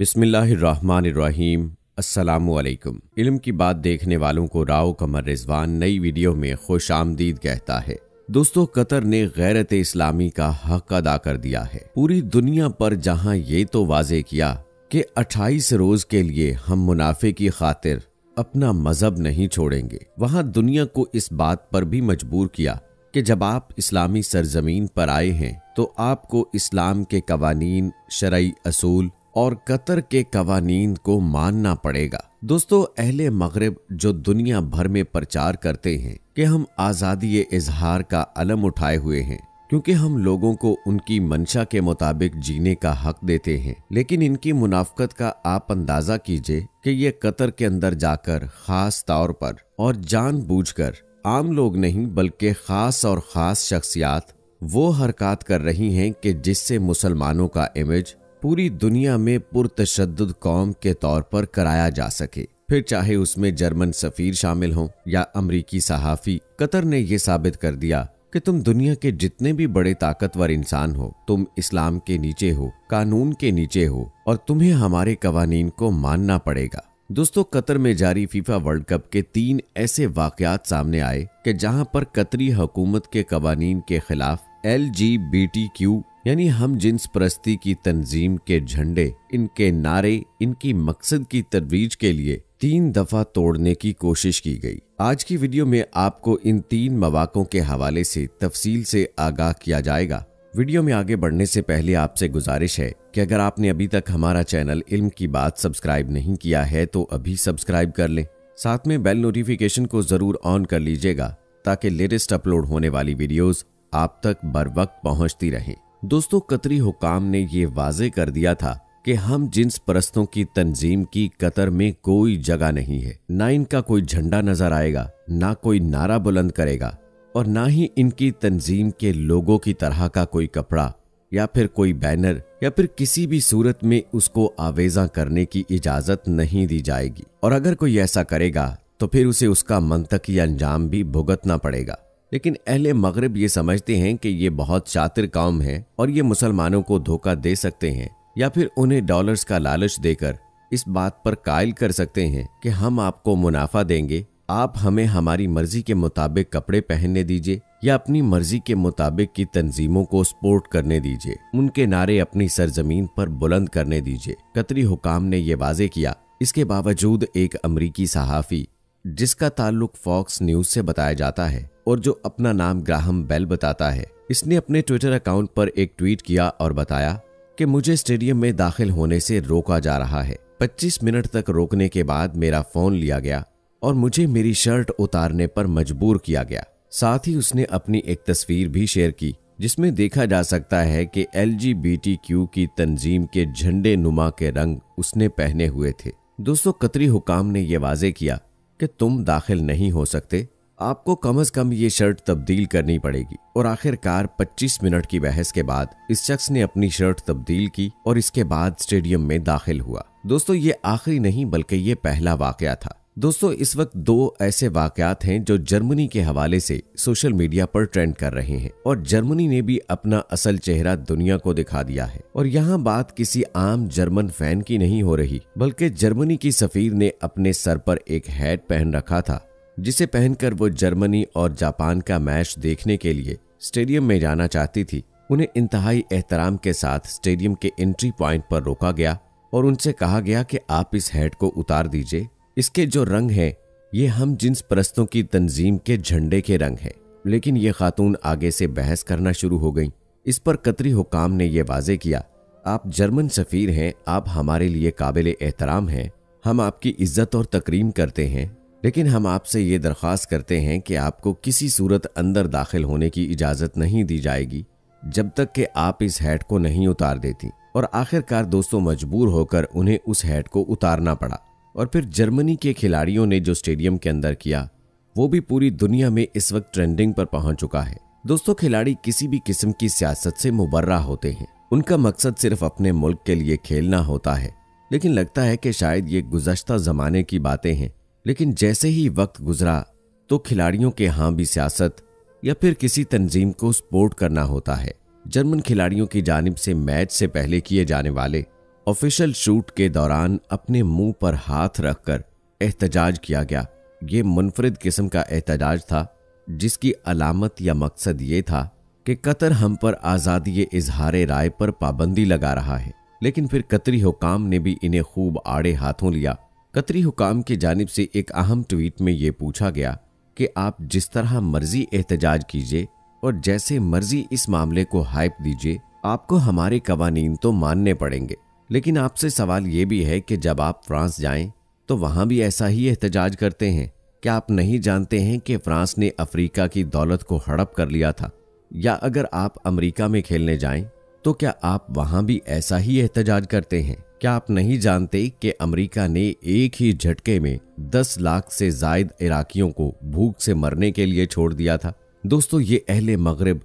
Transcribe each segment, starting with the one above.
बिसमीम असलकुम इल्म की बात देखने वालों को राव कमर रिजवान नई वीडियो में खुश आमदीद कहता है दोस्तों कतर ने गैरत इस्लामी का हक अदा कर दिया है पूरी दुनिया पर जहां ये तो वाजे किया कि 28 रोज के लिए हम मुनाफे की खातिर अपना मजहब नहीं छोड़ेंगे वहां दुनिया को इस बात पर भी मजबूर किया कि जब आप इस्लामी सरजमीन पर आए हैं तो आपको इस्लाम के कवानीन शरय असूल और कतर के कवानीन को मानना पड़ेगा दोस्तों अहले मगरब जो दुनिया भर में प्रचार करते हैं कि हम आज़ादी इजहार का अलम उठाए हुए हैं क्योंकि हम लोगों को उनकी मंशा के मुताबिक जीने का हक देते हैं लेकिन इनकी मुनाफ्त का आप अंदाज़ा कीजिए कि ये कतर के अंदर जाकर खास तौर पर और जानबूझकर आम लोग नहीं बल्कि खास और खास शख्सियात वो हरकत कर रही हैं कि जिससे मुसलमानों का इमेज पूरी दुनिया में पुरतशद कौम के तौर पर कराया जा सके फिर चाहे उसमें जर्मन सफीर शामिल हों या अमरीकी सहाफ़ी कतर ने यह साबित कर दिया कि तुम दुनिया के जितने भी बड़े ताकतवर इंसान हो तुम इस्लाम के नीचे हो कानून के नीचे हो और तुम्हें हमारे कवानीन को मानना पड़ेगा दोस्तों कतर में जारी फीफा वर्ल्ड कप के तीन ऐसे वाकयात सामने आए कि जहां पर कतरी हुकूमत के कवानीन के खिलाफ L G B T Q यानी हम जिन्स परस्ती की तंजीम के झंडे इनके नारे इनकी मकसद की तरवीज के लिए तीन दफा तोड़ने की कोशिश की गई आज की वीडियो में आपको इन तीन मवाक़ों के हवाले से तफसील से आगाह किया जाएगा वीडियो में आगे बढ़ने से पहले आपसे गुजारिश है कि अगर आपने अभी तक हमारा चैनल इल्म की बात सब्सक्राइब नहीं किया है तो अभी सब्सक्राइब कर लें साथ में बेल नोटिफिकेशन को ज़रूर ऑन कर लीजिएगा ताकि लेटेस्ट अपलोड होने वाली वीडियोस आप तक बर वक्त पहुँचती रहें दोस्तों कतरी हुकाम ने यह वाजे कर दिया था कि हम जिन्स परस्तों की तंजीम की कतर में कोई जगह नहीं है ना इनका कोई झंडा नजर आएगा ना कोई नारा बुलंद करेगा और ना ही इनकी तंजीम के लोगों की तरह का कोई कपड़ा या फिर कोई बैनर या फिर किसी भी सूरत में उसको आवेजा करने की इजाजत नहीं दी जाएगी और अगर कोई ऐसा करेगा तो फिर उसे उसका या अंजाम भी भुगतना पड़ेगा लेकिन अहले मगरब ये समझते हैं कि ये बहुत शातिर कौम है और ये मुसलमानों को धोखा दे सकते हैं या फिर उन्हें डॉलर्स का लालच देकर इस बात पर कायल कर सकते हैं कि हम आपको मुनाफा देंगे आप हमें हमारी मर्जी के मुताबिक कपड़े पहनने दीजिए या अपनी मर्जी के मुताबिक की तंजीमों को सपोर्ट करने दीजिए उनके नारे अपनी सरजमीन पर बुलंद करने दीजिए कतरी हुकाम ने यह वाजे किया इसके बावजूद एक अमरीकी सहाफ़ी जिसका ताल्लुक फॉक्स न्यूज से बताया जाता है और जो अपना नाम ग्राहम बेल बताता है इसने अपने ट्विटर अकाउंट पर एक ट्वीट किया और बताया कि मुझे स्टेडियम में दाखिल होने से रोका जा रहा है 25 मिनट तक रोकने के बाद मेरा फोन लिया गया और मुझे मेरी शर्ट उतारने पर मजबूर किया गया साथ ही उसने अपनी एक तस्वीर भी शेयर की जिसमें देखा जा सकता है कि एल की तंजीम के झंडे नुमा के रंग उसने पहने हुए थे दोस्तों कतरी हुकाम ने यह वाजे किया कि तुम दाखिल नहीं हो सकते आपको कम अज कम ये शर्ट तब्दील करनी पड़ेगी और आखिरकार 25 मिनट की बहस के बाद इस शख्स ने अपनी शर्ट तब्दील की और इसके बाद स्टेडियम में दाखिल हुआ दोस्तों ये आखिरी नहीं बल्कि ये पहला वाकया था दोस्तों इस वक्त दो ऐसे वाकयात हैं जो जर्मनी के हवाले से सोशल मीडिया पर ट्रेंड कर रहे हैं और जर्मनी ने भी अपना असल चेहरा दुनिया को दिखा दिया है और यहाँ बात किसी आम जर्मन फैन की नहीं हो रही बल्कि जर्मनी की सफीर ने अपने सर पर एक हैट पहन रखा था जिसे पहनकर वो जर्मनी और जापान का मैच देखने के लिए स्टेडियम में जाना चाहती थी उन्हें इंतहाई एहतराम के साथ स्टेडियम के एंट्री प्वाइंट पर रोका गया और उनसे कहा गया कि आप इस हैट को उतार दीजिए इसके जो रंग हैं ये हम जिन्स परस्तों की तंजीम के झंडे के रंग हैं लेकिन ये खातून आगे से बहस करना शुरू हो गई इस पर कतरी हुकाम ने यह वाजे किया आप जर्मन सफ़ीर हैं आप हमारे लिए काबिल एहतराम हैं हम आपकी इज्जत और तकरीम करते हैं लेकिन हम आपसे ये दरख्वास्त करते हैं कि आपको किसी सूरत अंदर दाखिल होने की इजाज़त नहीं दी जाएगी जब तक कि आप इस हैट को नहीं उतार देती और आखिरकार दोस्तों मजबूर होकर उन्हें उस हैट को उतारना पड़ा और फिर जर्मनी के खिलाड़ियों ने जो स्टेडियम के अंदर किया वो भी पूरी दुनिया में इस वक्त ट्रेंडिंग पर पहुंच चुका है दोस्तों खिलाड़ी किसी भी किस्म की सियासत से मुबर्रा होते हैं उनका मकसद सिर्फ अपने मुल्क के लिए खेलना होता है लेकिन लगता है कि शायद ये गुजश्ता जमाने की बातें हैं लेकिन जैसे ही वक्त गुजरा तो खिलाड़ियों के हाँ भी सियासत या फिर किसी तंजीम को सपोर्ट करना होता है जर्मन खिलाड़ियों की जानब से मैच से पहले किए जाने वाले ऑफिशियल शूट के दौरान अपने मुंह पर हाथ रखकर एहतजाज किया गया ये मुनफरद किस्म का एहतजाज था जिसकी अलामत या मकसद ये था कि कतर हम पर आज़ादी इजहार राय पर पाबंदी लगा रहा है लेकिन फिर कतरी हुकाम ने भी इन्हें खूब आड़े हाथों लिया कतरी हुकाम की जानब से एक अहम ट्वीट में ये पूछा गया कि आप जिस तरह मर्जी एहतजाज कीजिए और जैसे मर्जी इस मामले को हाइप दीजिए आपको हमारे कवानीन तो मानने पड़ेंगे लेकिन आपसे सवाल ये भी है कि जब आप फ्रांस जाएं तो वहां भी ऐसा ही एहतजाज करते हैं क्या आप नहीं जानते हैं कि फ्रांस ने अफ्रीका की दौलत को हड़प कर लिया था या अगर आप अमेरिका में खेलने जाएं तो क्या आप वहां भी ऐसा ही एहतजाज करते हैं क्या आप नहीं जानते कि अमेरिका ने एक ही झटके में 10 लाख से जायद इराकियों को भूख से मरने के लिए छोड़ दिया था दोस्तों ये अहले मगरब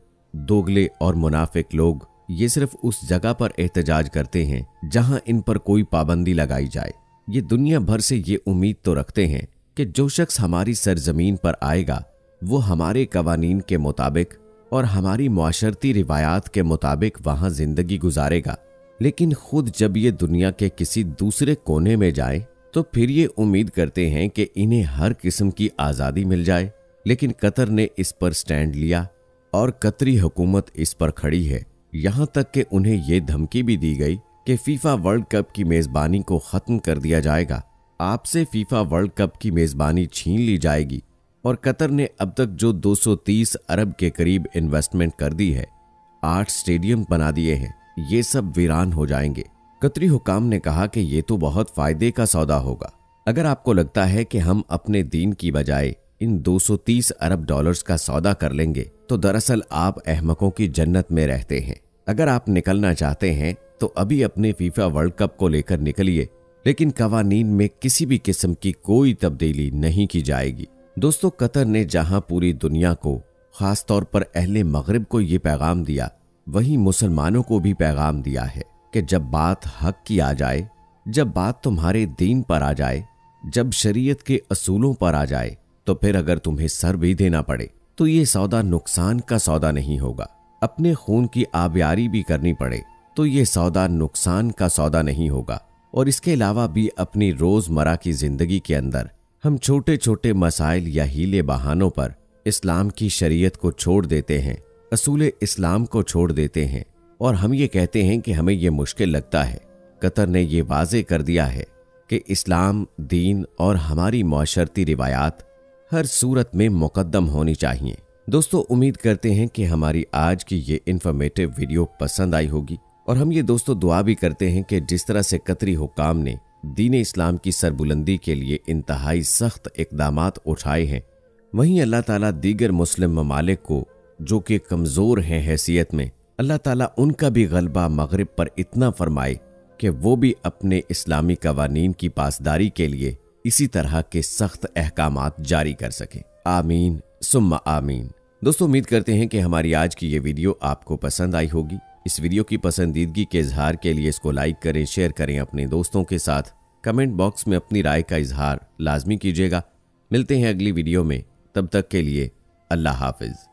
दोगले और मुनाफिक लोग ये सिर्फ उस जगह पर एहतजाज करते हैं जहां इन पर कोई पाबंदी लगाई जाए ये दुनिया भर से ये उम्मीद तो रखते हैं कि जो शख्स हमारी सरजमीन पर आएगा वो हमारे कवानीन के मुताबिक और हमारी माशरती रिवायात के मुताबिक वहाँ ज़िंदगी गुजारेगा लेकिन खुद जब ये दुनिया के किसी दूसरे कोने में जाए तो फिर ये उम्मीद करते हैं कि इन्हें हर किस्म की आज़ादी मिल जाए लेकिन कतर ने इस पर स्टैंड लिया और कतरी हुकूमत इस पर खड़ी है यहां तक कि उन्हें यह धमकी भी दी गई कि फीफा वर्ल्ड कप की मेजबानी को खत्म कर दिया जाएगा आपसे फीफा वर्ल्ड कप की मेजबानी छीन ली जाएगी और कतर ने अब तक जो 230 अरब के करीब इन्वेस्टमेंट कर दी है आठ स्टेडियम बना दिए हैं ये सब वीरान हो जाएंगे कतरी हुकाम ने कहा कि ये तो बहुत फायदे का सौदा होगा अगर आपको लगता है कि हम अपने दीन की बजाय इन 230 अरब डॉलर्स का सौदा कर लेंगे तो दरअसल आप अहमकों की जन्नत में रहते हैं अगर आप निकलना चाहते हैं तो अभी अपने फीफा वर्ल्ड कप को लेकर निकलिए लेकिन कवानीन में किसी भी किस्म की कोई तब्दीली नहीं की जाएगी दोस्तों कतर ने जहां पूरी दुनिया को खास तौर पर अहले मगरब को ये पैगाम दिया वहीं मुसलमानों को भी पैगाम दिया है कि जब बात हक की आ जाए जब बात तुम्हारे दीन पर आ जाए जब शरीयत के असूलों पर आ जाए तो फिर अगर तुम्हें सर भी देना पड़े तो ये सौदा नुकसान का सौदा नहीं होगा अपने खून की आबियारी भी करनी पड़े तो ये सौदा नुकसान का सौदा नहीं होगा और इसके अलावा भी अपनी रोज़मर्रा की ज़िंदगी के अंदर हम छोटे छोटे मसाइल या हीले बहानों पर इस्लाम की शरीयत को छोड़ देते हैं असूल इस्लाम को छोड़ देते हैं और हम ये कहते हैं कि हमें ये मुश्किल लगता है कतर ने ये वाजे कर दिया है कि इस्लाम दीन और हमारी माशरती रिवायात हर सूरत में मुकदम होनी चाहिए दोस्तों उम्मीद करते हैं कि हमारी आज की ये इन्फॉर्मेटिव वीडियो पसंद आई होगी और हम ये दोस्तों दुआ भी करते हैं कि जिस तरह से कतरी हुकाम ने दीन इस्लाम की सरबुलंदी के लिए इंतहाई सख्त इकदाम उठाए हैं वहीं अल्लाह ताला दीगर मुस्लिम ममालिक को जो कि कमज़ोर हैं हैसियत में अल्लाह ताला उनका भी गलबा मगरब पर इतना फरमाए कि वो भी अपने इस्लामी कवानीन की पासदारी के लिए इसी तरह के सख्त अहकाम जारी कर सके आमीन सुम्मा आमीन दोस्तों उम्मीद करते हैं कि हमारी आज की ये वीडियो आपको पसंद आई होगी इस वीडियो की पसंदीदगी के इजहार के लिए इसको लाइक करें शेयर करें अपने दोस्तों के साथ कमेंट बॉक्स में अपनी राय का इजहार लाजमी कीजिएगा मिलते हैं अगली वीडियो में तब तक के लिए अल्लाह हाफिज़